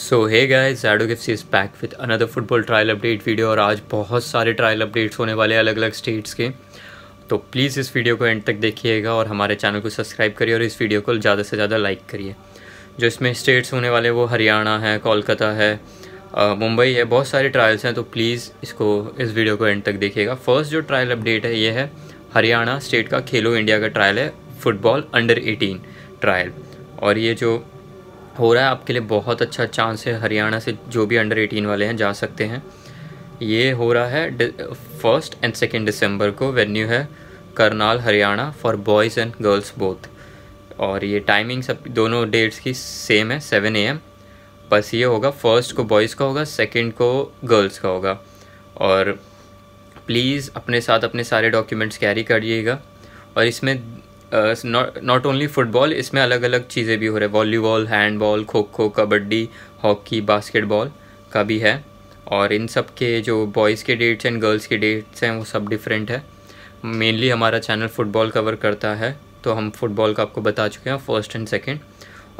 सो hey guys जैडो गिफ्स is back with another football trial update video और आज बहुत सारे ट्रायल अपडेट्स होने वाले हैं अलग अलग स्टेट्स के तो प्लीज़ इस वीडियो को एंड तक देखिएगा और हमारे चैनल को सब्सक्राइब करिए और इस वीडियो को ज़्यादा से ज़्यादा लाइक करिए जो इसमें स्टेट्स होने वाले वो हरियाणा है कोलकाता है मुंबई है बहुत सारे ट्रायल्स हैं तो प्लीज़ इसको इस वीडियो को एंड तक देखिएगा फर्स्ट जो ट्रायल अपडेट है ये है हरियाणा स्टेट का खेलो इंडिया का ट्रायल है फुटबॉल अंडर एटीन ट्रायल और ये जो हो रहा है आपके लिए बहुत अच्छा चांस है हरियाणा से जो भी अंडर 18 वाले हैं जा सकते हैं ये हो रहा है फर्स्ट एंड सेकेंड दिसंबर को वेन्यू है Karnal Haryana for boys and girls both और ये टाइमिंग सब दोनों डेट्स की सेम है सेवन ए बस ये होगा फर्स्ट को बॉयज़ का होगा सेकेंड को गर्ल्स का होगा और प्लीज़ अपने साथ अपने सारे डॉक्यूमेंट्स कैरी करिएगा और इसमें नॉट ओनली फुटबॉल इसमें अलग अलग चीज़ें भी हो रही है वॉलीबॉल हैंडबॉल खो खो कबड्डी हॉकी बास्केटबॉल का भी है और इन सब के जो बॉयज़ के डेट्स एंड गर्ल्स के डेट्स हैं वो सब डिफरेंट है मेनली हमारा चैनल फ़ुटबॉल कवर करता है तो हम फुटबॉल का आपको बता चुके हैं फर्स्ट एंड सेकेंड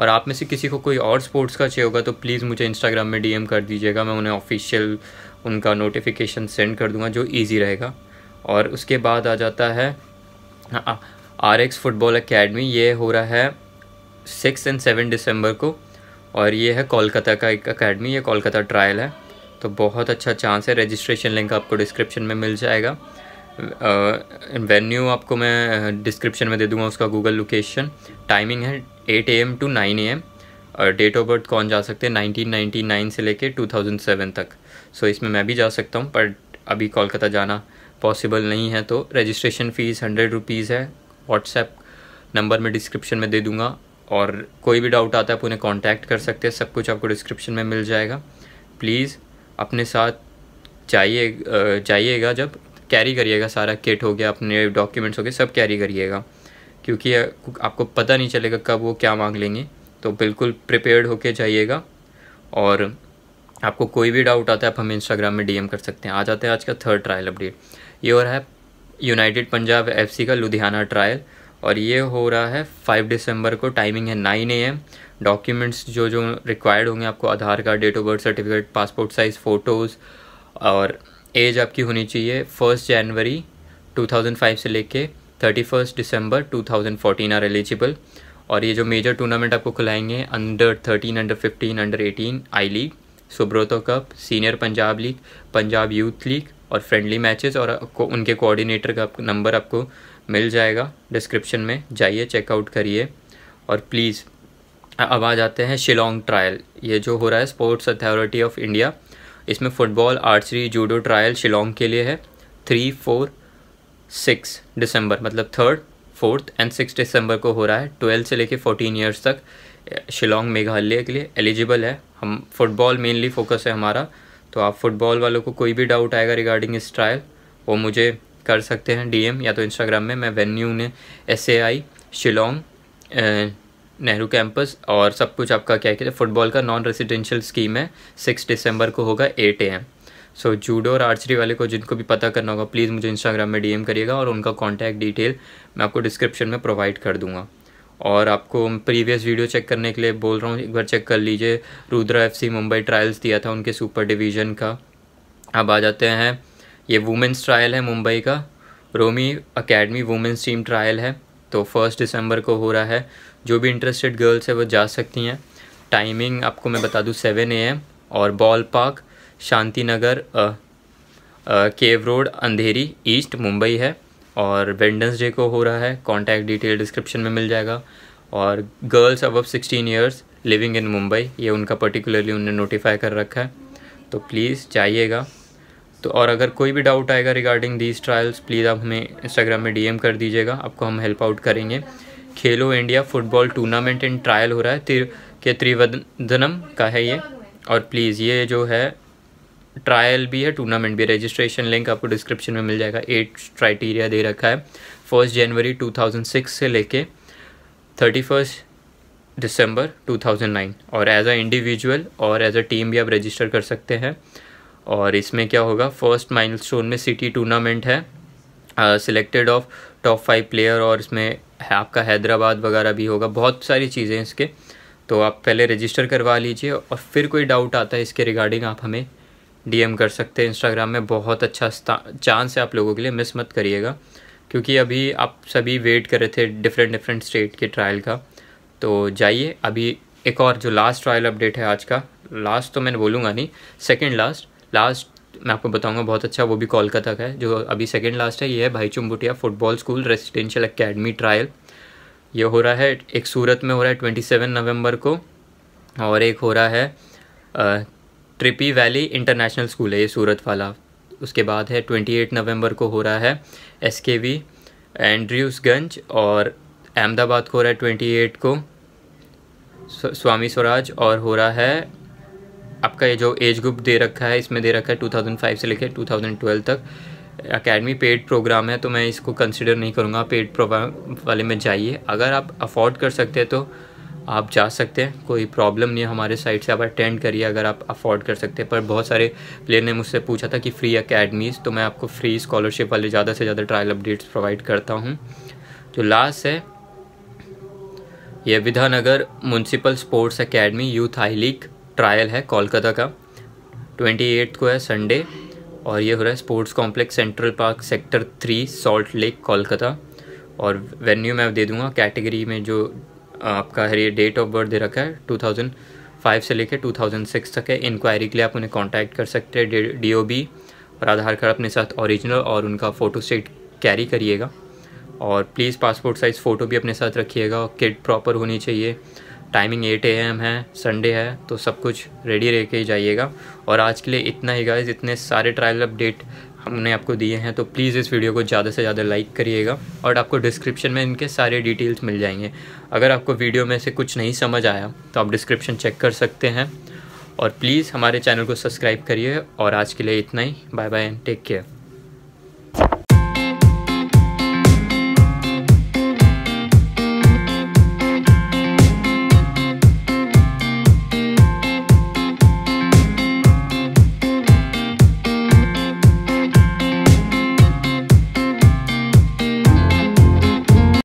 और आप में से किसी को कोई और स्पोर्ट्स का चाहिए होगा तो प्लीज़ मुझे इंस्टाग्राम में डीएम कर दीजिएगा मैं उन्हें ऑफिशियल उनका नोटिफिकेशन सेंड कर दूंगा जो इजी रहेगा और उसके बाद आ जाता है हाँ, आर एक्स फुटबॉल अकेडमी ये हो रहा है सिक्स एंड सेवन दिसंबर को और ये है कोलकाता का एक अकेडमी ये कोलकाता ट्रायल है तो बहुत अच्छा चांस है रजिस्ट्रेशन लिंक आपको डिस्क्रिप्शन में मिल जाएगा वेन्यू आपको मैं डिस्क्रिप्शन में दे दूंगा उसका गूगल लोकेशन टाइमिंग है eight A M to nine A M और डेट ऑफ बर्थ कौन जा सकते हैं नाइनटीन नाइन से लेके सेवन तक सो so, इसमें मैं भी जा सकता हूँ पर अभी कोलकाता जाना पॉसिबल नहीं है तो रजिस्ट्रेशन फ़ीस हंड्रेड रुपीज़ है व्हाट्सएप नंबर मैं डिस्क्रिप्शन में दे दूंगा और कोई भी डाउट आता है आप उन्हें कॉन्टैक्ट कर सकते हैं सब कुछ आपको डिस्क्रिप्शन में मिल जाएगा प्लीज़ अपने साथ चाहिए जाइएगा जब कैरी करिएगा सारा किट हो गया अपने डॉक्यूमेंट्स हो गए सब कैरी करिएगा क्योंकि आपको पता नहीं चलेगा कब वो क्या मांग लेंगे तो बिल्कुल प्रिपेयर्ड होके जाइएगा और आपको कोई भी डाउट आता है आप हमें इंस्टाग्राम में डीएम कर सकते हैं आ जाते हैं आज का थर्ड ट्रायल अपडेट ये और है यूनाइटेड पंजाब एफसी का लुधियाना ट्रायल और ये हो रहा है फाइव दिसंबर को टाइमिंग है नाइन ए एम डॉक्यूमेंट्स जो जो रिक्वायर्ड होंगे आपको Aadhaar card date of birth certificate passport size photos और एज आपकी होनी चाहिए फर्स्ट जनवरी 2005 से लेके थर्टी फर्स्ट दिसंबर 2014 आर एलिजिबल और ये जो मेजर टूर्नामेंट आपको खुलाएंगे under thirteen under fifteen under eighteen I league Subroto cup senior Punjab league Punjab youth league और फ्रेंडली मैचेस और आपको उनके कोऑर्डिनेटर का नंबर आपको मिल जाएगा डिस्क्रिप्शन में जाइए चेकआउट करिए और प्लीज़ अब आ जाते हैं शिलोंग ट्रायल ये जो हो रहा है स्पोर्ट्स अथॉरिटी ऑफ इंडिया इसमें football archery judo trial Shillong के लिए है थ्री फोर सिक्स दिसंबर मतलब थर्ड फोर्थ एंड सिक्स दिसंबर को हो रहा है ट्वेल्थ से लेके फोर्टीन ईयर्स तक शिलोंग मेघालय के लिए एलिजिबल है हम फुटबॉल मेनली फोकस है हमारा तो आप फुटबॉल वालों को कोई भी डाउट आएगा रिगार्डिंग इस ट्रायल वो मुझे कर सकते हैं डीएम या तो इंस्टाग्राम में मैं वेन्यू ने S A I Shillong Nehru campus और सब कुछ आपका क्या कहते हैं फुटबॉल का नॉन रेजिडेंशियल स्कीम है सिक्स दिसंबर को होगा eight A M so judo और आर्चरी वाले को जिनको भी पता करना होगा प्लीज़ मुझे इंस्टाग्राम में डीएम करिएगा और उनका कॉन्टैक्ट डिटेल मैं आपको डिस्क्रिप्शन में प्रोवाइड कर दूँगा और आपको प्रीवियस वीडियो चेक करने के लिए बोल रहा हूँ एक बार चेक कर लीजिए रुद्रा एफसी मुंबई ट्रायल्स दिया था उनके सुपर डिवीज़न का अब आ जाते हैं ये वुमेंस ट्रायल है मुंबई का रोमी अकेडमी वुमेंस टीम ट्रायल है तो फर्स्ट दिसंबर को हो रहा है जो भी इंटरेस्टेड गर्ल्स है वो जा सकती हैं टाइमिंग आपको मैं बता दूँ सेवन ए एम और ball park Shanti Nagar cave road Andheri east Mumbai है और वेंडेंस डे को हो रहा है कॉन्टैक्ट डिटेल डिस्क्रिप्शन में मिल जाएगा और girls above sixteen years living in Mumbai ये उनका पर्टिकुलरली उन्हें नोटिफाई कर रखा है तो प्लीज़ चाहिएगा तो और अगर कोई भी डाउट आएगा रिगार्डिंग दीज ट्रायल्स प्लीज़ आप हमें इंस्टाग्राम में डीएम कर दीजिएगा आपको हम हेल्प आउट करेंगे Khelo India football tournament and trial हो रहा है तिर के त्रिवदनम का है ये और प्लीज़ ये जो है ट्रायल भी है टूर्नामेंट भी रजिस्ट्रेशन लिंक आपको डिस्क्रिप्शन में मिल जाएगा एट क्राइटेरिया दे रखा है फर्स्ट जनवरी 2006 से लेके थर्टी फर्स्ट दिसंबर 2009 और एज अ इंडिविजुअल और एज अ टीम भी आप रजिस्टर कर सकते हैं और इसमें क्या होगा फर्स्ट माइलस्टोन में सिटी टूर्नामेंट है selected of top five player और इसमें है आपका हैदराबाद वगैरह भी होगा बहुत सारी चीज़ें इसके तो आप पहले रजिस्टर करवा लीजिए और फिर कोई डाउट आता है इसके रिगार्डिंग आप हमें डीएम कर सकते हैं इंस्टाग्राम में बहुत अच्छा चांस है आप लोगों के लिए मिस मत करिएगा क्योंकि अभी आप सभी वेट कर रहे थे डिफरेंट डिफरेंट स्टेट के ट्रायल का तो जाइए अभी एक और जो लास्ट ट्रायल अपडेट है आज का लास्ट तो मैं बोलूँगा नहीं सेकेंड लास्ट लास्ट मैं आपको बताऊंगा बहुत अच्छा वो भी कोलकाता का है जो अभी सेकेंड लास्ट है ये है भाई Chumbutia football school residential academy trial ये हो रहा है एक सूरत में हो रहा है ट्वेंटी सेवन नवम्बर को और एक हो रहा है ट्रिपी वैली इंटरनेशनल स्कूल है ये सूरत वाला उसके बाद है ट्वेंटी एट नवम्बर को हो रहा है एस के वी एंड्रयूसगंज और अहमदाबाद को हो रहा है ट्वेंटी एट को स्वामी स्वराज और हो रहा है आपका ये जो एज ग्रुप दे रखा है इसमें दे रखा है टू थाउजेंड फाइव से लेकर ट्वेल्व तक अकेडमी पेड प्रोग्राम है तो मैं इसको कंसिडर नहीं करूँगा पेड प्रोग्राम वाले में जाइए अगर आप अफोर्ड कर सकते हैं तो आप जा सकते हैं कोई प्रॉब्लम नहीं है हमारे साइड से आप अटेंड करिए अगर आप अफोर्ड कर सकते हैं पर बहुत सारे प्लेयर ने मुझसे पूछा था कि फ्री अकेडमीज़ तो मैं आपको फ्री स्कॉलरशिप वाले ज़्यादा से ज़्यादा ट्रायल अपडेट्स प्रोवाइड करता हूँ जो लास्ट है यह Bidhannagar municipal sports academy youth high league trial है कोलकाता का ट्वेंटी एट को है संडे और ये हो रहा है sports complex central park sector three salt lake Kolkata और वेन्यू मैं दे दूंगा कैटेगरी में जो आपका है डेट ऑफ बर्थ दे रखा है 2005 से लेकर 2006 तक है इंक्वायरी के लिए आप उन्हें कांटेक्ट कर सकते हैं डी ओ बी और आधार कार्ड अपने साथ ओरिजिनल और उनका फ़ोटो सेट कैरी करिएगा और प्लीज़ पासपोर्ट साइज़ फ़ोटो भी अपने साथ रखिएगा किट प्रॉपर होनी चाहिए टाइमिंग 8 एम है संडे है तो सब कुछ रेडी रह के जाइएगा और आज के लिए इतना ही गाइज इतने सारे ट्रायल अपडेट हमने आपको दिए हैं तो प्लीज़ इस वीडियो को ज़्यादा से ज़्यादा लाइक करिएगा और आपको डिस्क्रिप्शन में इनके सारे डिटेल्स मिल जाएंगे अगर आपको वीडियो में से कुछ नहीं समझ आया तो आप डिस्क्रिप्शन चेक कर सकते हैं और प्लीज़ हमारे चैनल को सब्सक्राइब करिए और आज के लिए इतना ही bye bye and take care